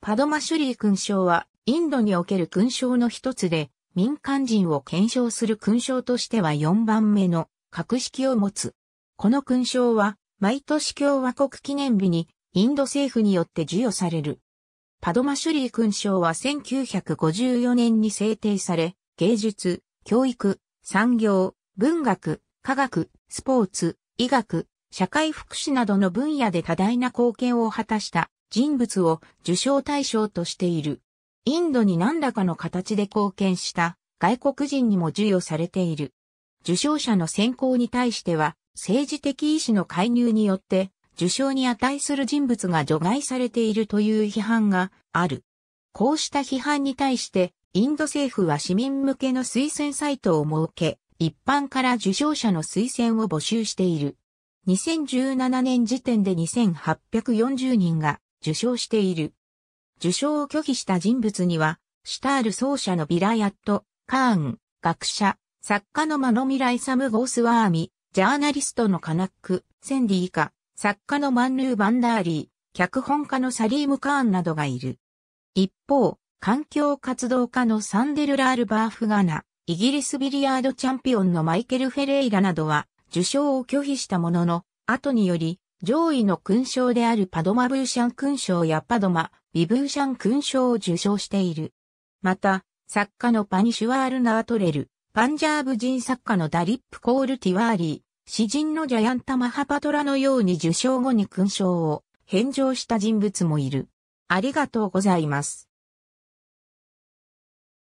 パドマシュリー勲章は、インドにおける勲章の一つで、民間人を検証する勲章としては4番目の格式を持つ。この勲章は、毎年共和国記念日に、インド政府によって授与される。パドマシュリー勲章は1954年に制定され、芸術、教育、産業、文学、科学、スポーツ、医学、社会福祉などの分野で多大な貢献を果たした人物を受賞対象としている。インドに何らかの形で貢献した外国人にも授与されている。受賞者の選考に対しては、政治的意思の介入によって、受賞に値する人物が除外されているという批判がある。こうした批判に対して、インド政府は市民向けの推薦サイトを設け、一般から受賞者の推薦を募集している。2017年時点で2840人が受賞している。受賞を拒否した人物には、シュタール奏者のビラヤット、カーン、学者、作家のマノミライサム・ゴースワーミ、ジャーナリストのカナック、センディーカ、作家のマンヌー・バンダーリー、脚本家のサリーム・カーンなどがいる。一方、環境活動家のサンデル・ラール・バーフガナ、イギリスビリヤードチャンピオンのマイケル・フェレイラなどは、受賞を拒否したものの、後により、上位の勲章であるパドマ・ブーシャン勲章やパドマ、ビブーシャン勲章を受賞している。また、作家のパニシュワール・ナートレル、パンジャーブ人作家のダリップ・コール・ティワーリー、詩人のジャヤンタ・マハパトラのように受賞後に勲章を返上した人物もいる。ありがとうございます。